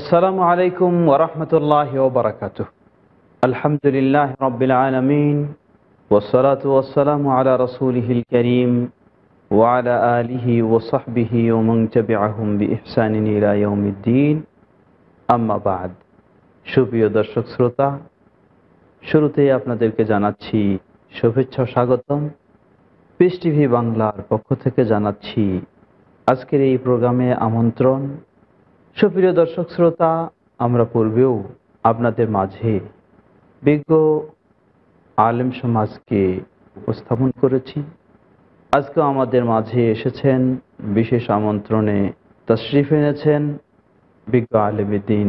আসসালামু আলাইকুম ওরহমতুল্লাহ ওবরাকাত আলহামদুলিল্লাহ রবিল আলমিন ওসলাত ওসালাম আলা রসুলহিল করিম ওয়ালা আলিহি ওসাহবিহি ওমং চবিআহম বি ইহসানিন ইলায়ুমিদ্দিন আম্মাবাদ সুপ্রিয় দর্শক শ্রোতা শুরুতেই আপনাদেরকে জানাচ্ছি শুভেচ্ছা স্বাগতম পিস টিভি বাংলার পক্ষ থেকে জানাচ্ছি আজকের এই প্রোগ্রামে আমন্ত্রণ সুপ্রিয় দর্শক শ্রোতা আমরা পূর্বেও আপনাদের মাঝে বিজ্ঞ আলেম সমাজকে উপস্থাপন করেছি আজকে আমাদের মাঝে এসেছেন বিশেষ আমন্ত্রণে তশরিফ এনেছেন বিজ্ঞ দিন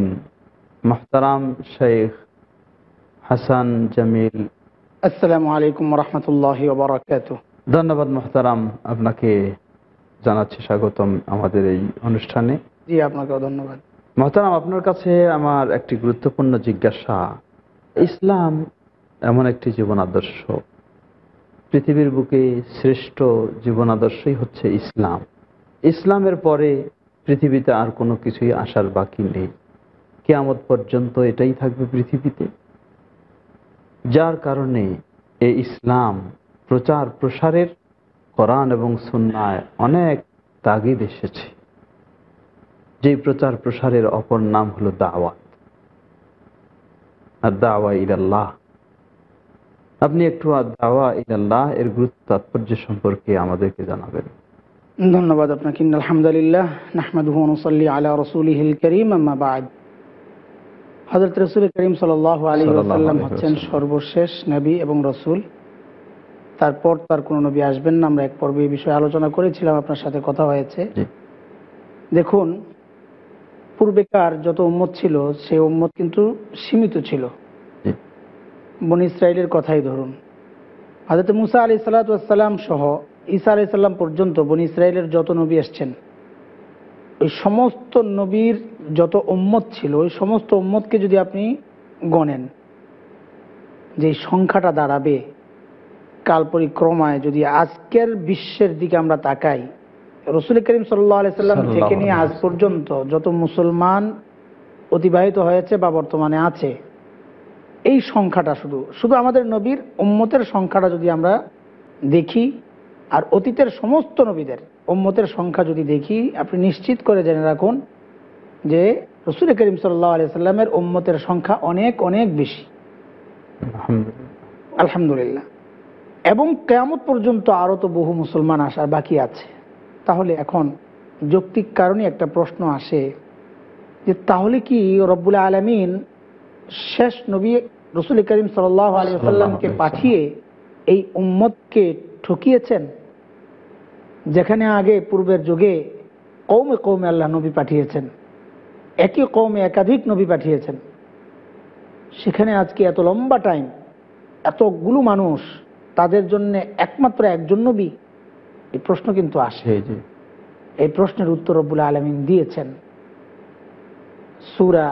মাহতারাম শেখ হাসান জামিল আসসালামু আলাইকুম রহমতুল্লাহ ধন্যবাদ মাহতারাম আপনাকে জানাচ্ছি স্বাগতম আমাদের এই অনুষ্ঠানে জি আপনাকেও ধন্যবাদ মহতারাম আপনার কাছে আমার একটি গুরুত্বপূর্ণ জিজ্ঞাসা ইসলাম এমন একটি জীবন আদর্শ পৃথিবীর বুকে শ্রেষ্ঠ জীবন আদর্শই হচ্ছে ইসলাম ইসলামের পরে পৃথিবীতে আর কোনো কিছুই আসার বাকি নেই কেয়ামত পর্যন্ত এটাই থাকবে পৃথিবীতে যার কারণে এ ইসলাম প্রচার প্রসারের করান এবং সন্ন্যায় অনেক তাগিদ এসেছে যেই প্রচার প্রসারের অপর নাম হল দাওয়াত আর দাওয়া ইলাল্লাহ আপনি একটু আর দাওয়া ইলাল্লাহ এর গুরুত্ব তাৎপর্য সম্পর্কে আমাদেরকে জানাবেন ধন্যবাদ আপনাকে আলহামদুলিল্লাহ নাহমাদ অনুসল্লি আলা রসুল রসুলিহিল করিম আমাবাদ হজরত রসুল করিম সাল আলী আসাল্লাম হচ্ছেন সর্বশেষ নবী এবং রসুল তারপর তার কোনো নবী আসবেন না আমরা এক পর্বে এই বিষয়ে আলোচনা করেছিলাম আপনার সাথে কথা হয়েছে দেখুন পূর্বেকার যত উম্মত ছিল সে উম্মত কিন্তু সীমিত ছিল বন ইসরায়েলের কথাই ধরুন হাজরত মুসা আলি সাল্লাতাম সহ ঈসা আলি সাল্লাম পর্যন্ত বন ইসরায়েলের যত নবী এসছেন ওই সমস্ত নবীর যত উম্মত ছিল ওই সমস্ত উম্মতকে যদি আপনি গণেন যে সংখ্যাটা দাঁড়াবে কাল পরিক্রমায় যদি আজকের বিশ্বের দিকে আমরা তাকাই রসুল করিম সাল্লাম থেকে নিয়ে আজ পর্যন্ত যত মুসলমান অতিবাহিত হয়েছে বা বর্তমানে আছে এই সংখ্যাটা শুধু শুধু আমাদের নবীর উম্মতের সংখ্যাটা যদি আমরা দেখি আর অতীতের সমস্ত নবীদের উম্মতের সংখ্যা যদি দেখি আপনি নিশ্চিত করে জেনে রাখুন যে রসুল করিম সাল্লাহ সাল্লামের উম্মতের সংখ্যা অনেক অনেক বেশি আলহামদুলিল্লাহ এবং কেয়ামত পর্যন্ত আরও তো বহু মুসলমান আসার বাকি আছে তাহলে এখন যৌক্তিক কারণে একটা প্রশ্ন আসে যে তাহলে কি রব্বুল আলমিন শেষ নবী রসুল করিম সাল্লাহ আলিয়াল্লামকে পাঠিয়ে এই উম্মতকে ঠকিয়েছেন যেখানে আগে পূর্বের যুগে কৌমে কৌমে আল্লাহ নবী পাঠিয়েছেন একই কৌমে একাধিক নবী পাঠিয়েছেন সেখানে আজকে এত লম্বা টাইম এতগুলো মানুষ তাদের জন্য একমাত্র একজন নবী এই প্রশ্ন কিন্তু আসে এই প্রশ্নের উত্তর রব্বুল আলমিন দিয়েছেন সুরা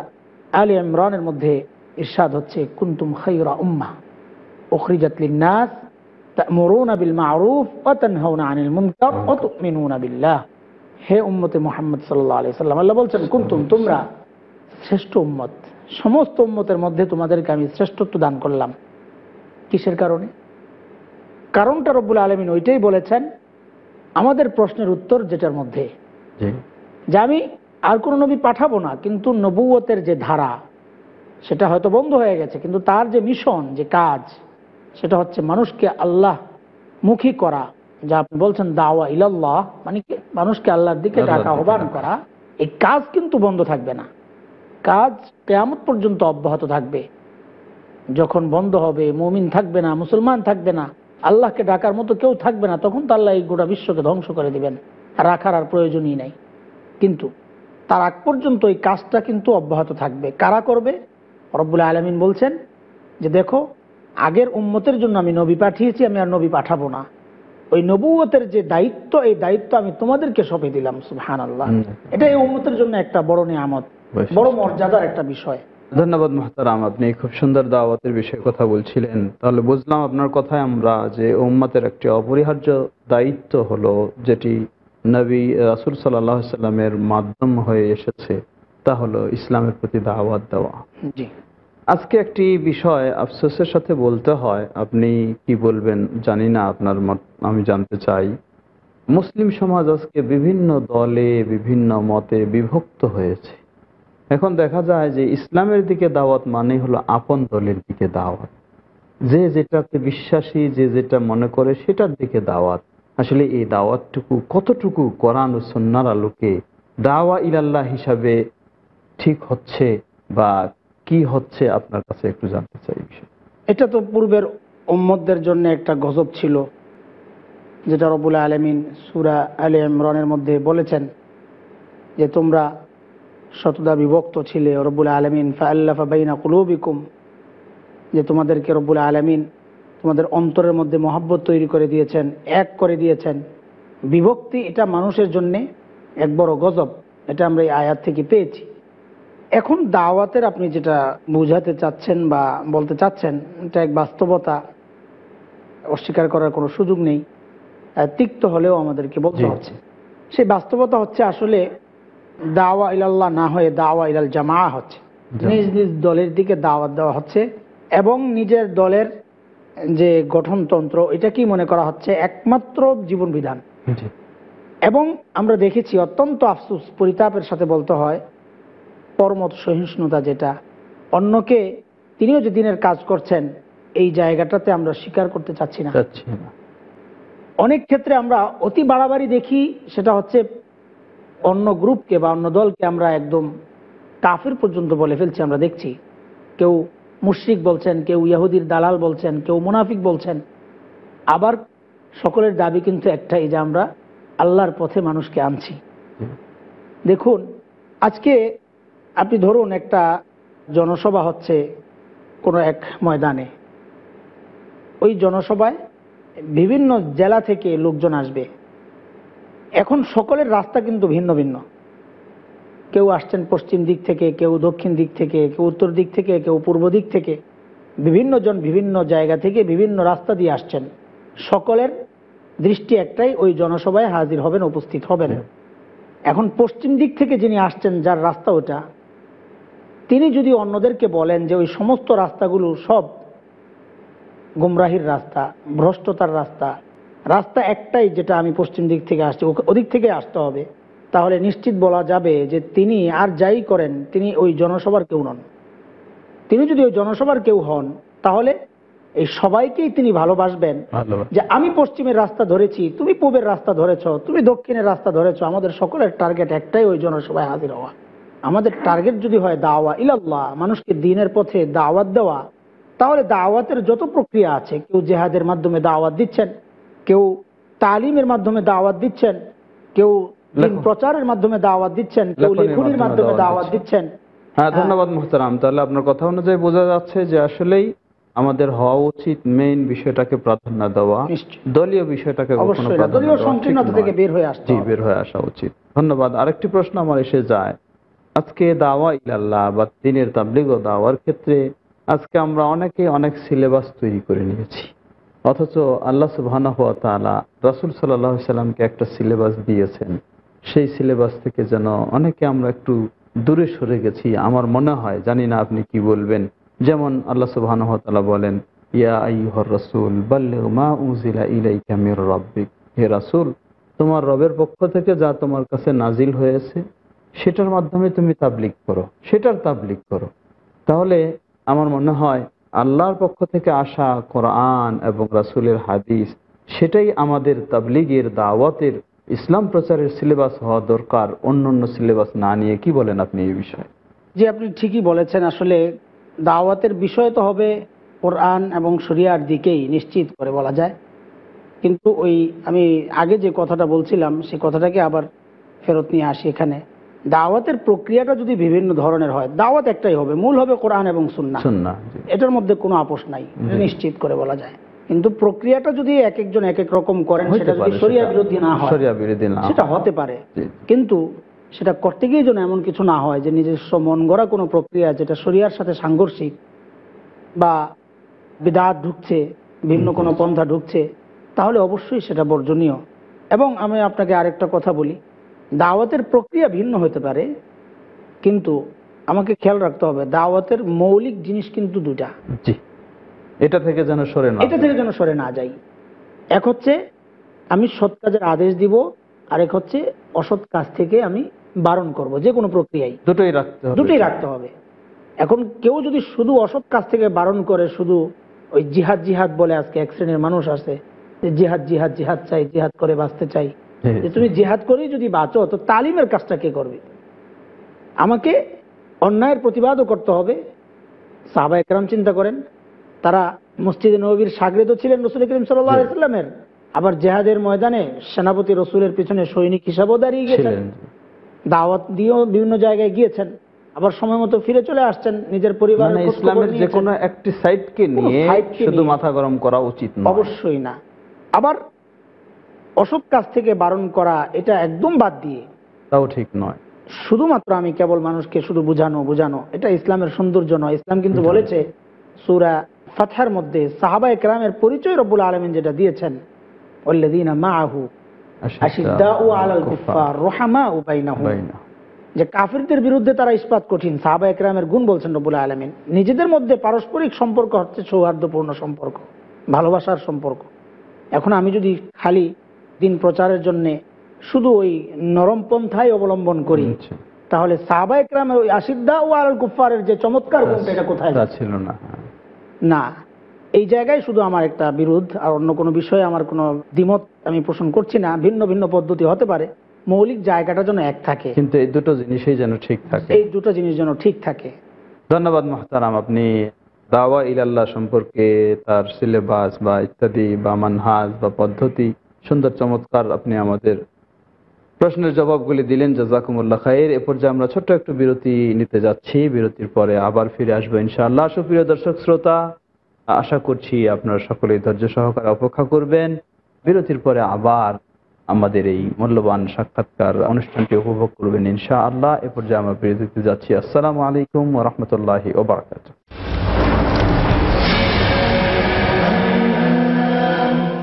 আলী ইমরানের মধ্যে ইরশাদ হচ্ছে কুন্তুম খৈরা উম্মা হে উম্মতে মোহাম্মদ সাল্লাল্লাহু আল্লাহ বলছেন কুনতুম তোমরা শ্রেষ্ঠ উম্মত সমস্ত উম্মতের মধ্যে তোমাদেরকে আমি শ্রেষ্ঠত্ব দান করলাম কিসের কারণে কারণটা রব্বুল আলমিন ওইটাই বলেছেন আমাদের প্রশ্নের উত্তর যেটার মধ্যে যে আমি আর কোনো নবী পাঠাবো না কিন্তু নবুয়তের যে ধারা সেটা হয়তো বন্ধ হয়ে গেছে কিন্তু তার যে মিশন যে কাজ সেটা হচ্ছে মানুষকে আল্লাহ মুখী করা যা আপনি বলছেন দাওয়া ইলাল্লাহ মানে মানুষকে আল্লাহর দিকে ডাকা আহ্বান করা এই কাজ কিন্তু বন্ধ থাকবে না কাজ কেয়ামত পর্যন্ত অব্যাহত থাকবে যখন বন্ধ হবে মুমিন থাকবে না মুসলমান থাকবে না আল্লাহকে ডাকার মতো কেউ থাকবে না তখন তো আল্লাহ এই গোটা বিশ্বকে ধ্বংস করে দিবেন রাখার আর প্রয়োজনই নাই কিন্তু তার আগ পর্যন্ত এই কাজটা কিন্তু অব্যাহত থাকবে কারা করবে রব্বুল আলমিন বলছেন যে দেখো আগের উম্মতের জন্য আমি নবী পাঠিয়েছি আমি আর নবী পাঠাবো না ওই নবুয়তের যে দায়িত্ব এই দায়িত্ব আমি তোমাদেরকে সঁপে দিলাম হান আল্লাহ এটা এই উম্মতের জন্য একটা বড় নিয়ামত বড় মর্যাদার একটা বিষয় ধন্যবাদ মহতারাম আপনি খুব সুন্দর দাওয়াতের বিষয়ে কথা বলছিলেন তাহলে বুঝলাম আপনার কথায় আমরা যে উম্মাতের একটি অপরিহার্য দায়িত্ব হলো যেটি নবী রাসুল সাল্লাহ সাল্লামের মাধ্যম হয়ে এসেছে তা হলো ইসলামের প্রতি দাওয়াত দেওয়া জি আজকে একটি বিষয় আফসোসের সাথে বলতে হয় আপনি কি বলবেন জানি না আপনার মত আমি জানতে চাই মুসলিম সমাজ আজকে বিভিন্ন দলে বিভিন্ন মতে বিভক্ত হয়েছে এখন দেখা যায় যে ইসলামের দিকে দাওয়াত মানে হলো আপন দলের দিকে দাওয়াত যে যেটাতে বিশ্বাসী যে যেটা মনে করে সেটার দিকে দাওয়াত আসলে এই দাওয়াতটুকু কতটুকু কোরআন ও সন্ন্যার আলোকে দাওয়া ইলাল্লাহ হিসাবে ঠিক হচ্ছে বা কি হচ্ছে আপনার কাছে একটু জানতে চাই এটা তো পূর্বের ওম্মদের জন্য একটা গজব ছিল যেটা রবুল আলমিন সুরা আলে ইমরানের মধ্যে বলেছেন যে তোমরা শতদা বিভক্ত ছিলে রব্বুল আলমিন ফাল্লাফা বাইনা কুলুবিকুম যে তোমাদেরকে রব্বুল আলমিন তোমাদের অন্তরের মধ্যে মহাব্বত তৈরি করে দিয়েছেন এক করে দিয়েছেন বিভক্তি এটা মানুষের জন্যে এক বড় গজব এটা আমরা এই আয়াত থেকে পেয়েছি এখন দাওয়াতের আপনি যেটা বুঝাতে চাচ্ছেন বা বলতে চাচ্ছেন এটা এক বাস্তবতা অস্বীকার করার কোনো সুযোগ নেই তিক্ত হলেও আমাদেরকে বলতে হচ্ছে সেই বাস্তবতা হচ্ছে আসলে দাওয়া ইলাল্লাহ না হয়ে দাওয়া ইলাল জামা হচ্ছে নিজ নিজ দলের দিকে দাওয়াত দেওয়া হচ্ছে এবং নিজের দলের যে গঠনতন্ত্র এটা কি মনে করা হচ্ছে একমাত্র জীবন বিধান এবং আমরা দেখেছি অত্যন্ত আফসুস পরিতাপের সাথে বলতে হয় পরমত সহিষ্ণুতা যেটা অন্যকে তিনিও যে দিনের কাজ করছেন এই জায়গাটাতে আমরা স্বীকার করতে চাচ্ছি না অনেক ক্ষেত্রে আমরা অতি বাড়াবাড়ি দেখি সেটা হচ্ছে অন্য গ্রুপকে বা অন্য দলকে আমরা একদম কাফের পর্যন্ত বলে ফেলছি আমরা দেখছি কেউ মুশ্রিক বলছেন কেউ ইয়াহুদির দালাল বলছেন কেউ মুনাফিক বলছেন আবার সকলের দাবি কিন্তু একটাই যে আমরা আল্লাহর পথে মানুষকে আনছি দেখুন আজকে আপনি ধরুন একটা জনসভা হচ্ছে কোনো এক ময়দানে ওই জনসভায় বিভিন্ন জেলা থেকে লোকজন আসবে এখন সকলের রাস্তা কিন্তু ভিন্ন ভিন্ন কেউ আসছেন পশ্চিম দিক থেকে কেউ দক্ষিণ দিক থেকে কেউ উত্তর দিক থেকে কেউ পূর্ব দিক থেকে বিভিন্ন জন বিভিন্ন জায়গা থেকে বিভিন্ন রাস্তা দিয়ে আসছেন সকলের দৃষ্টি একটাই ওই জনসভায় হাজির হবেন উপস্থিত হবেন এখন পশ্চিম দিক থেকে যিনি আসছেন যার রাস্তা ওটা তিনি যদি অন্যদেরকে বলেন যে ওই সমস্ত রাস্তাগুলো সব গুমরাহির রাস্তা ভ্রষ্টতার রাস্তা রাস্তা একটাই যেটা আমি পশ্চিম দিক থেকে আসছি ওদিক থেকে আসতে হবে তাহলে নিশ্চিত বলা যাবে যে তিনি আর যাই করেন তিনি ওই জনসভার কেউ নন তিনি যদি ওই জনসভার কেউ হন তাহলে এই সবাইকেই তিনি ভালোবাসবেন যে আমি পশ্চিমের রাস্তা ধরেছি তুমি পূবের রাস্তা ধরেছ তুমি দক্ষিণের রাস্তা ধরেছ আমাদের সকলের টার্গেট একটাই ওই জনসভায় হাজির হওয়া আমাদের টার্গেট যদি হয় দাওয়া ইলাল্লাহ মানুষকে দিনের পথে দাওয়াত দেওয়া তাহলে দাওয়াতের যত প্রক্রিয়া আছে কেউ জেহাদের মাধ্যমে দাওয়াত দিচ্ছেন কেউ তালিমের মাধ্যমে দাওয়াত দিচ্ছেন কেউ প্রচারের মাধ্যমে দাওয়াত দিচ্ছেন কেউ লেখনির মাধ্যমে দাওয়াত দিচ্ছেন হ্যাঁ, হ্যাঁ ধন্যবাদ মোহতারাম তাহলে আপনার কথা অনুযায়ী বোঝা যাচ্ছে যে আসলেই আমাদের হওয়া উচিত মেইন বিষয়টাকে প্রাধান্য দেওয়া দলীয় বিষয়টাকে বের হয়ে বের হয়ে আসা উচিত ধন্যবাদ আরেকটি প্রশ্ন আমার এসে যায় আজকে দাওয়া ইলাল্লাহ বা দিনের তাবলিগ দাওয়ার ক্ষেত্রে আজকে আমরা অনেকে অনেক সিলেবাস তৈরি করে নিয়েছি অথচ আল্লাহ সুবাহ রাসুল সাল্লাহ সাল্লামকে একটা সিলেবাস দিয়েছেন সেই সিলেবাস থেকে যেন অনেকে আমরা একটু দূরে সরে গেছি আমার মনে হয় জানি না আপনি কি বলবেন যেমন আল্লাহ সুবাহ বলেন ইয়া আইহর রসুল মা উজিলা হে রাসুল তোমার রবের পক্ষ থেকে যা তোমার কাছে নাজিল হয়েছে সেটার মাধ্যমে তুমি তাবলিক করো সেটার তাবলিক করো তাহলে আমার মনে হয় আল্লাহর পক্ষ থেকে আসা কোরআন এবং রাসুলের হাদিস সেটাই আমাদের তাবলিগের দাওয়াতের ইসলাম প্রচারের সিলেবাস হওয়া দরকার অন্য অন্য সিলেবাস না নিয়ে কি বলেন আপনি এই বিষয়ে যে আপনি ঠিকই বলেছেন আসলে দাওয়াতের বিষয় তো হবে কোরআন এবং শরিয়ার দিকেই নিশ্চিত করে বলা যায় কিন্তু ওই আমি আগে যে কথাটা বলছিলাম সেই কথাটাকে আবার ফেরত নিয়ে আসি এখানে দাওয়াতের প্রক্রিয়াটা যদি বিভিন্ন ধরনের হয় দাওয়াত একটাই হবে মূল হবে কোরআন এবং সুন্না সুন্না এটার মধ্যে কোনো আপোষ নাই নিশ্চিত করে বলা যায় কিন্তু প্রক্রিয়াটা যদি এক একজন এক এক রকম করেন সেটা হতে পারে কিন্তু সেটা করতে গিয়ে যেন এমন কিছু না হয় যে নিজস্ব মন গড়া কোনো প্রক্রিয়া যেটা শরিয়ার সাথে সাংঘর্ষিক বা বিদাত ঢুকছে ভিন্ন কোনো পন্থা ঢুকছে তাহলে অবশ্যই সেটা বর্জনীয় এবং আমি আপনাকে আরেকটা কথা বলি দাওয়াতের প্রক্রিয়া ভিন্ন হতে পারে কিন্তু আমাকে খেয়াল রাখতে হবে দাওয়াতের মৌলিক জিনিস কিন্তু দুটা এটা থেকে যেন সরে না এটা থেকে যেন সরে না যাই এক হচ্ছে আমি সৎ কাজের আদেশ দিব আর এক হচ্ছে অসৎ কাজ থেকে আমি বারণ করব যে কোনো প্রক্রিয়ায় দুটোই রাখতে হবে দুটোই রাখতে হবে এখন কেউ যদি শুধু অসৎ কাজ থেকে বারণ করে শুধু ওই জিহাদ জিহাদ বলে আজকে এক শ্রেণীর মানুষ আছে যে জিহাদ জিহাদ জিহাদ চাই জিহাদ করে বাঁচতে চাই যে তুমি জেহাদ করেই যদি বাঁচো তো তালিমের কাজটা কে করবে আমাকে অন্যায়ের প্রতিবাদও করতে হবে সাহবা একরাম চিন্তা করেন তারা মসজিদে নবীর সাগরেদও ছিলেন রসুল করিম সাল্লামের আবার জেহাদের ময়দানে সেনাপতি রসুলের পিছনে সৈনিক হিসাবেও দাঁড়িয়ে গেছেন দাওয়াত দিয়েও বিভিন্ন জায়গায় গিয়েছেন আবার সময় মতো ফিরে চলে আসছেন নিজের পরিবার মানে ইসলামের যে কোনো একটি সাইডকে নিয়ে শুধু মাথা গরম করা উচিত অবশ্যই না আবার অসব কাজ থেকে বারণ করা এটা একদম বাদ দিয়ে তাও ঠিক নয় শুধুমাত্র আমি কেবল মানুষকে শুধু বুঝানো বুঝানো এটা ইসলামের সৌন্দর্য নয় ইসলাম কিন্তু বলেছে সুরা ফাথার মধ্যে সাহাবা একরামের পরিচয় রব্বুল আলমিন যেটা দিয়েছেন মাহু যে কাফিরদের বিরুদ্ধে তারা ইস্পাত কঠিন সাহাবা একরামের গুণ বলছেন রবুল আলমিন নিজেদের মধ্যে পারস্পরিক সম্পর্ক হচ্ছে সৌহার্দ্যপূর্ণ সম্পর্ক ভালোবাসার সম্পর্ক এখন আমি যদি খালি দিন প্রচারের জন্যে শুধু ওই নরম পন্থায় অবলম্বন করি আচ্ছা। তাহলে সাহবা একরামের ওই আশিদ্দা ও আল কুফারের যে চমৎকার আচ্ছা, এটা কোথায় ছিল না না এই জায়গায় শুধু আমার একটা বিরোধ আর অন্য কোনো বিষয়ে আমার কোনো দ্বিমত আমি পোষণ করছি না ভিন্ন ভিন্ন পদ্ধতি হতে পারে মৌলিক জায়গাটা যেন এক থাকে কিন্তু এই দুটো জিনিসই যেন ঠিক থাকে এই দুটো জিনিস যেন ঠিক থাকে ধন্যবাদ মহতারাম আপনি দাওয়া ইলাল্লাহ সম্পর্কে তার সিলেবাস বা ইত্যাদি বা মানহাজ বা পদ্ধতি সুন্দর চমৎকার আপনি আমাদের প্রশ্নের জবাবগুলি দিলেন জাজাকুমুল্লাহ খাইর এ পর্যায়ে আমরা ছোট্ট একটু বিরতি নিতে যাচ্ছি বিরতির পরে আবার ফিরে আসবো ইনশাআল্লাহ সুপ্রিয় দর্শক শ্রোতা আশা করছি আপনারা সকলেই ধৈর্য সহকারে অপেক্ষা করবেন বিরতির পরে আবার আমাদের এই মূল্যবান সাক্ষাৎকার অনুষ্ঠানটি উপভোগ করবেন ইনশাআল্লাহ এ পর্যায়ে আমরা বিরতিতে যাচ্ছি আসসালামু আলাইকুম রহমতুল্লাহি ওবরাকাতু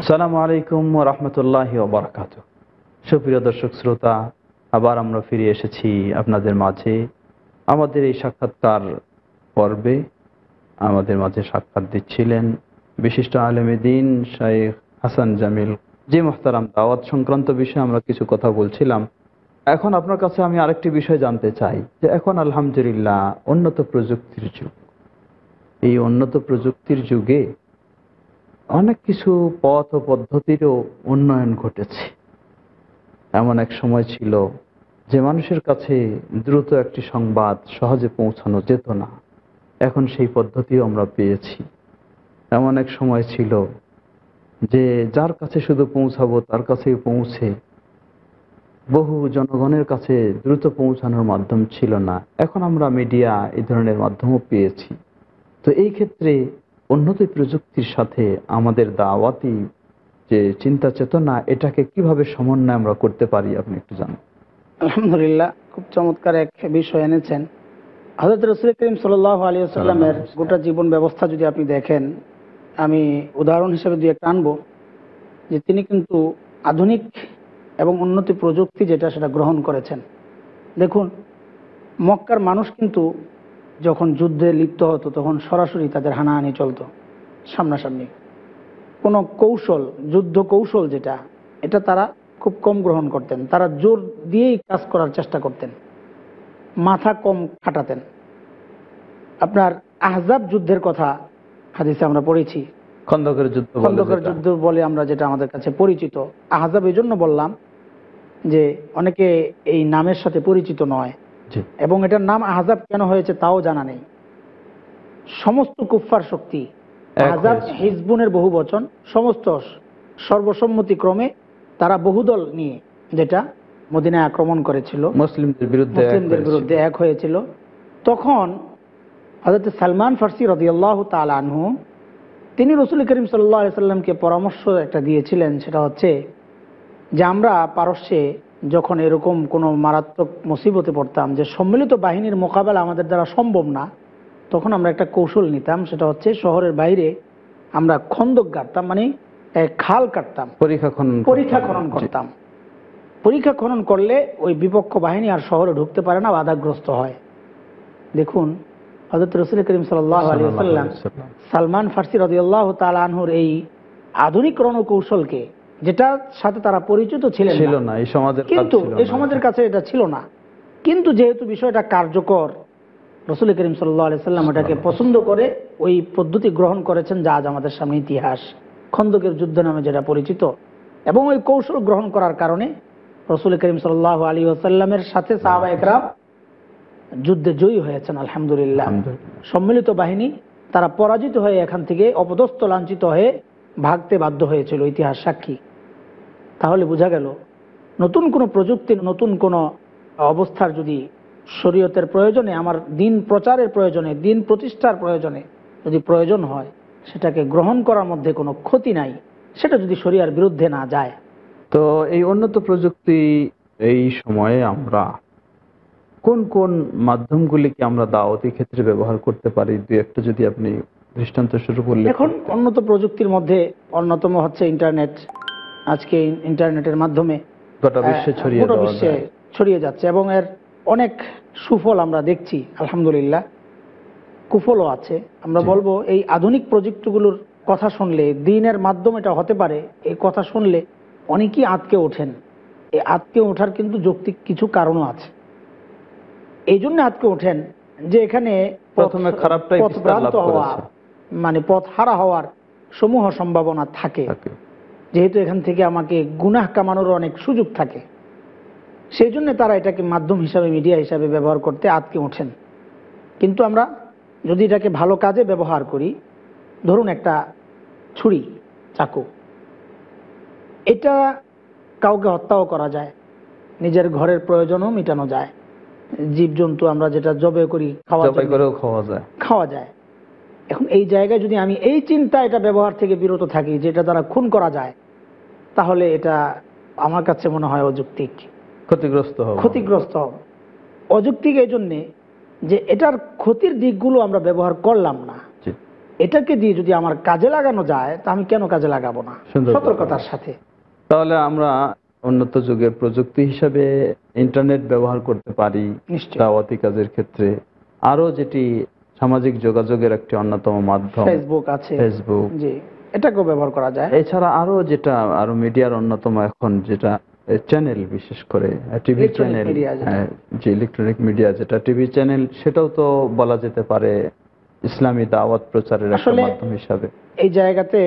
আসসালামু আলাইকুম রহমতুল্লাহ ওবরাকাত সুপ্রিয় দর্শক শ্রোতা আবার আমরা ফিরে এসেছি আপনাদের মাঝে আমাদের এই সাক্ষাৎকার পর্বে আমাদের মাঝে সাক্ষাৎ দিচ্ছিলেন বিশিষ্ট দিন শাইখ হাসান জামিল যে মোহতারাম দাওয়াত সংক্রান্ত বিষয়ে আমরা কিছু কথা বলছিলাম এখন আপনার কাছে আমি আরেকটি বিষয় জানতে চাই যে এখন আলহামদুলিল্লাহ উন্নত প্রযুক্তির যুগ এই উন্নত প্রযুক্তির যুগে অনেক কিছু পথ ও পদ্ধতিরও উন্নয়ন ঘটেছে এমন এক সময় ছিল যে মানুষের কাছে দ্রুত একটি সংবাদ সহজে পৌঁছানো যেত না এখন সেই পদ্ধতিও আমরা পেয়েছি এমন এক সময় ছিল যে যার কাছে শুধু পৌঁছাবো তার কাছে পৌঁছে বহু জনগণের কাছে দ্রুত পৌঁছানোর মাধ্যম ছিল না এখন আমরা মিডিয়া এই ধরনের মাধ্যমও পেয়েছি তো এই ক্ষেত্রে উন্নত প্রযুক্তির সাথে আমাদের দাওয়াতি যে চিন্তা চেতনা এটাকে কিভাবে সমন্বয় আমরা করতে পারি আপনি একটু জানেন আলহামদুলিল্লাহ খুব চমৎকার এক বিষয় এনেছেন হজরত রসুল করিম সাল আলী আসসালামের গোটা জীবন ব্যবস্থা যদি আপনি দেখেন আমি উদাহরণ হিসেবে দিয়ে একটা আনবো যে তিনি কিন্তু আধুনিক এবং উন্নতি প্রযুক্তি যেটা সেটা গ্রহণ করেছেন দেখুন মক্কার মানুষ কিন্তু যখন যুদ্ধে লিপ্ত হতো তখন সরাসরি তাদের হানাহানি চলতো সামনাসামনি কোনো কৌশল যুদ্ধ কৌশল যেটা এটা তারা খুব কম গ্রহণ করতেন তারা জোর দিয়েই কাজ করার চেষ্টা করতেন মাথা কম খাটাতেন আপনার আহজাব যুদ্ধের কথা হাদিসে আমরা পড়েছি খন্দকের যুদ্ধ খন্দকের যুদ্ধ বলে আমরা যেটা আমাদের কাছে পরিচিত আহজাব এই জন্য বললাম যে অনেকে এই নামের সাথে পরিচিত নয় এবং এটার নাম আহজাব কেন হয়েছে তাও জানা নেই সমস্ত কুফফার শক্তি আহজাব হিজবুনের বহু বচন সমস্ত সর্বসম্মতি ক্রমে তারা বহুদল নিয়ে যেটা মদিনায় আক্রমণ করেছিল মুসলিমদের বিরুদ্ধে মুসলিমদের বিরুদ্ধে এক হয়েছিল তখন হজরত সালমান ফার্সি রদিয়াল্লাহ তালানহু তিনি রসুল করিম সাল্লাহ সাল্লামকে পরামর্শ একটা দিয়েছিলেন সেটা হচ্ছে যে আমরা পারস্যে যখন এরকম কোনো মারাত্মক মুসিবতে পড়তাম যে সম্মিলিত বাহিনীর মোকাবেলা আমাদের দ্বারা সম্ভব না তখন আমরা একটা কৌশল নিতাম সেটা হচ্ছে শহরের বাইরে আমরা খন্দক গাড়তাম মানে খাল কাটতাম পরীক্ষা খনন পরীক্ষা খনন করতাম পরীক্ষা খনন করলে ওই বিপক্ষ বাহিনী আর শহরে ঢুকতে পারে না বাধাগ্রস্ত হয় দেখুন হজরত রসুল করিম সাল্লাম সালমান ফার্সি রাজিউল্লাহ তাল আনহুর এই আধুনিক রণকৌশলকে যেটা সাথে তারা পরিচিত ছিলেন ছিল না এই সমাজের কিন্তু এই সমাজের কাছে এটা ছিল না কিন্তু যেহেতু বিষয়টা কার্যকর রসুল করিম সাল্লাম এটাকে পছন্দ করে ওই পদ্ধতি গ্রহণ করেছেন যা আজ আমাদের সামনে ইতিহাস খন্দকের যুদ্ধ নামে যেটা পরিচিত এবং ওই কৌশল গ্রহণ করার কারণে রসুল করিম সাল্লাহ আলী আসাল্লামের সাথে সাহাবা একরাম যুদ্ধে জয়ী হয়েছেন আলহামদুলিল্লাহ সম্মিলিত বাহিনী তারা পরাজিত হয়ে এখান থেকে অপদস্থ লাঞ্ছিত হয়ে ভাগতে বাধ্য হয়েছিল ইতিহাস সাক্ষী তাহলে বোঝা গেল নতুন কোনো প্রযুক্তির নতুন কোনো অবস্থার যদি শরীয়তের প্রয়োজনে আমার দিন প্রচারের প্রয়োজনে দিন প্রতিষ্ঠার প্রয়োজনে যদি প্রয়োজন হয় সেটাকে গ্রহণ করার মধ্যে কোনো ক্ষতি নাই সেটা যদি শরিয়ার বিরুদ্ধে না যায় তো এই উন্নত প্রযুক্তি এই সময়ে আমরা কোন কোন মাধ্যমগুলিকে আমরা দাওয়াতি ক্ষেত্রে ব্যবহার করতে পারি দু একটা যদি আপনি দৃষ্টান্ত শুরু করলে এখন উন্নত প্রযুক্তির মধ্যে অন্যতম হচ্ছে ইন্টারনেট আজকে ইন্টারনেটের মাধ্যমে গোটা বিশ্বে ছড়িয়ে গোটা বিশ্বে ছড়িয়ে যাচ্ছে এবং এর অনেক সুফল আমরা দেখছি আলহামদুলিল্লাহ কুফলও আছে আমরা বলবো এই আধুনিক প্রযুক্তিগুলোর কথা শুনলে দিনের মাধ্যম এটা হতে পারে এই কথা শুনলে অনেকেই আঁতকে ওঠেন এই আঁতকে ওঠার কিন্তু যৌক্তিক কিছু কারণও আছে এই জন্য আঁতকে ওঠেন যে এখানে প্রথমে খারাপটাই হওয়া মানে পথ হারা হওয়ার সমূহ সম্ভাবনা থাকে যেহেতু এখান থেকে আমাকে গুনাহ কামানোর অনেক সুযোগ থাকে সেই জন্য তারা এটাকে মাধ্যম হিসাবে মিডিয়া হিসাবে ব্যবহার করতে আটকে ওঠেন কিন্তু আমরা যদি এটাকে ভালো কাজে ব্যবহার করি ধরুন একটা ছুরি চাকু এটা কাউকে হত্যাও করা যায় নিজের ঘরের প্রয়োজনও মেটানো যায় জীবজন্তু আমরা যেটা জবে করি খাওয়া খাওয়া যায় খাওয়া যায় এখন এই জায়গায় যদি আমি এই চিন্তা এটা ব্যবহার থেকে বিরত থাকি যে এটা দ্বারা খুন করা যায় তাহলে এটা আমার কাছে মনে হয় অযৌক্তিক ক্ষতিগ্রস্ত ক্ষতিগ্রস্ত অযৌক্তিক এই জন্যে যে এটার ক্ষতির দিকগুলো আমরা ব্যবহার করলাম না এটাকে দিয়ে যদি আমার কাজে লাগানো যায় তা আমি কেন কাজে লাগাবো না সতর্কতার সাথে তাহলে আমরা উন্নত যুগের প্রযুক্তি হিসাবে ইন্টারনেট ব্যবহার করতে পারি দাওয়াতি কাজের ক্ষেত্রে আরো যেটি সামাজিক যোগাযোগের একটি অন্যতম মাধ্যম ফেসবুক আছে ফেসবুক জি এটাকেও ব্যবহার করা যায় এছাড়া আরো যেটা আরো মিডিয়ার অন্যতম এখন যেটা চ্যানেল বিশেষ করে টিভি চ্যানেল যে ইলেকট্রনিক মিডিয়া যেটা টিভি চ্যানেল সেটাও তো বলা যেতে পারে ইসলামী দাওয়াত প্রচারের একটা মাধ্যম হিসাবে এই জায়গাতে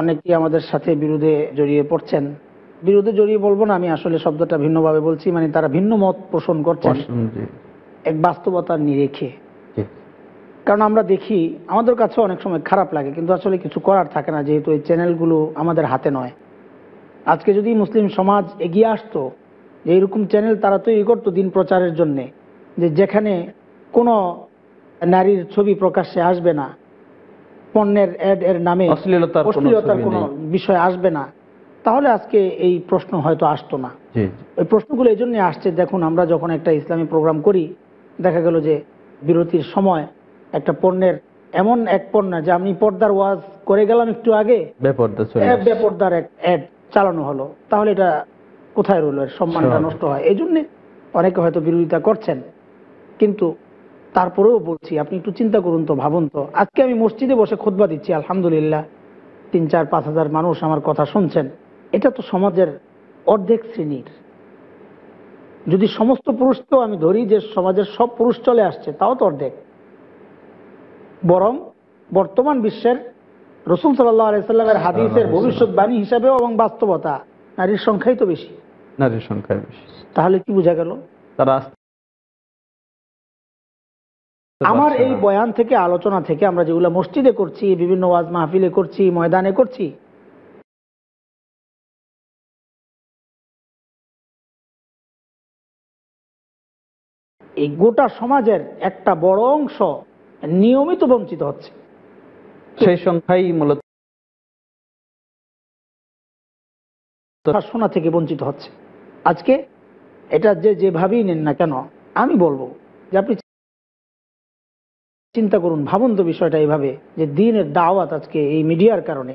অনেকেই আমাদের সাথে বিরুদ্ধে জড়িয়ে পড়ছেন বিরুদ্ধে জড়িয়ে বলবো না আমি আসলে শব্দটা ভিন্নভাবে বলছি মানে তারা ভিন্ন মত পোষণ করছেন এক বাস্তবতার নিরেখে কারণ আমরা দেখি আমাদের কাছে অনেক সময় খারাপ লাগে কিন্তু আসলে কিছু করার থাকে না যেহেতু এই চ্যানেলগুলো আমাদের হাতে নয় আজকে যদি মুসলিম সমাজ এগিয়ে আসতো যে এরকম চ্যানেল তারা তৈরি করতো দিন প্রচারের জন্যে যে যেখানে কোনো নারীর ছবি প্রকাশ্যে আসবে না পণ্যের অ্যাড এর নামে অশ্লীলতার কোনো বিষয় আসবে না তাহলে আজকে এই প্রশ্ন হয়তো আসতো না ওই প্রশ্নগুলো এই জন্যে আসছে দেখুন আমরা যখন একটা ইসলামী প্রোগ্রাম করি দেখা গেল যে বিরতির সময় একটা পণ্যের এমন এক পণ্য যে আমি পর্দার ওয়াজ করে গেলাম একটু আগে বেপর্দার এক অ্যাড চালানো হলো তাহলে এটা কোথায় রইল এর সম্মানটা নষ্ট হয় এই জন্যে অনেকে হয়তো বিরোধিতা করছেন কিন্তু তারপরেও বলছি আপনি একটু চিন্তা করুন তো ভাবুন তো আজকে আমি মসজিদে বসে খোদবা দিচ্ছি আলহামদুলিল্লাহ তিন চার পাঁচ হাজার মানুষ আমার কথা শুনছেন এটা তো সমাজের অর্ধেক শ্রেণীর যদি সমস্ত পুরুষকেও আমি ধরি যে সমাজের সব পুরুষ চলে আসছে তাও তো অর্ধেক বরং বর্তমান বিশ্বের রসুল সাল্লাহ আলাইসাল্লামের হাদিসের ভবিষ্যৎবাণী হিসাবে এবং বাস্তবতা নারীর সংখ্যাই তো বেশি নারীর সংখ্যা বেশি তাহলে কি বোঝা গেল তারা আমার এই বয়ান থেকে আলোচনা থেকে আমরা যেগুলো মসজিদে করছি বিভিন্ন ওয়াজ মাহফিলে করছি ময়দানে করছি এই গোটা সমাজের একটা বড় অংশ নিয়মিত বঞ্চিত হচ্ছে সেই সংখ্যাই মূলত শোনা থেকে বঞ্চিত হচ্ছে আজকে এটা যে যেভাবেই নেন না কেন আমি বলবো যে আপনি চিন্তা করুন ভাবুন তো বিষয়টা এইভাবে যে দিনের দাওয়াত আজকে এই মিডিয়ার কারণে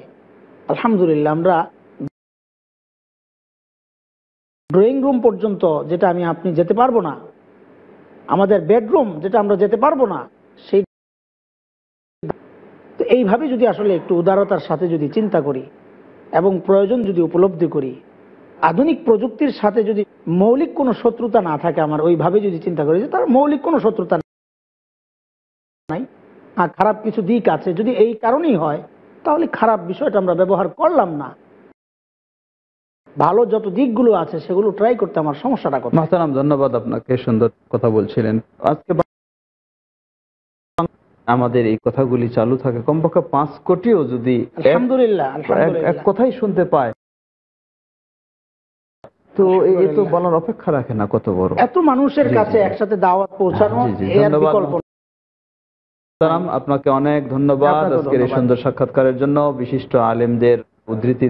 আলহামদুলিল্লাহ আমরা ড্রয়িং রুম পর্যন্ত যেটা আমি আপনি যেতে পারবো না আমাদের বেডরুম যেটা আমরা যেতে পারবো না সেই এইভাবে যদি আসলে একটু উদারতার সাথে যদি চিন্তা করি এবং প্রয়োজন যদি উপলব্ধি করি আধুনিক প্রযুক্তির সাথে যদি মৌলিক কোনো শত্রুতা না থাকে আমার ওইভাবে যদি চিন্তা করি যে তার মৌলিক কোনো শত্রুতা নাই আর খারাপ কিছু দিক আছে যদি এই কারণেই হয় তাহলে খারাপ বিষয়টা আমরা ব্যবহার করলাম না ভালো যত দিকগুলো আছে সেগুলো ট্রাই করতে আমার সমস্যাটা কথা ধন্যবাদ আপনাকে সুন্দর কথা বলছিলেন আজকে আমাদের এই কথাগুলি চালু থাকে কমপক্ষে পাঁচ কোটিও যদি এক কথাই শুনতে পায় তো এই তো বলার অপেক্ষা রাখে না কত বড় এত মানুষের কাছে একসাথে দাওয়াত পৌঁছানো আপনাকে অনেক ধন্যবাদ আজকের এই সুন্দর সাক্ষাৎকারের জন্য বিশিষ্ট আলেমদের উদ্ধৃতি